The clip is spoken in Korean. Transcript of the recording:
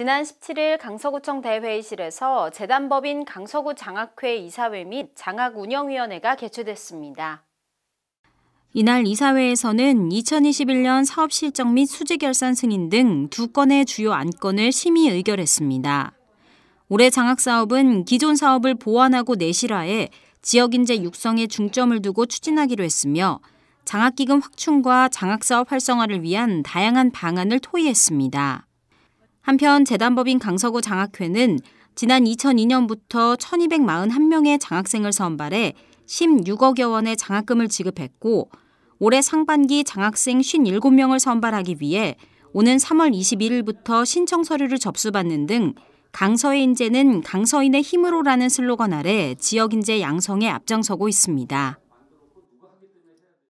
지난 17일 강서구청 대회의실에서 재단법인 강서구 장학회 이사회 및 장학운영위원회가 개최됐습니다. 이날 이사회에서는 2021년 사업실적 및 수지결산 승인 등 두 건의 주요 안건을 심의 의결했습니다. 올해 장학사업은 기존 사업을 보완하고 내실화해 지역인재 육성에 중점을 두고 추진하기로 했으며 장학기금 확충과 장학사업 활성화를 위한 다양한 방안을 토의했습니다. 한편 재단법인 강서구 장학회는 지난 2002년부터 1241명의 장학생을 선발해 16억여 원의 장학금을 지급했고 올해 상반기 장학생 57명을 선발하기 위해 오는 3월 21일부터 신청 서류를 접수받는 등 강서의 인재는 강서인의 힘으로라는 슬로건 아래 지역 인재 양성에 앞장서고 있습니다.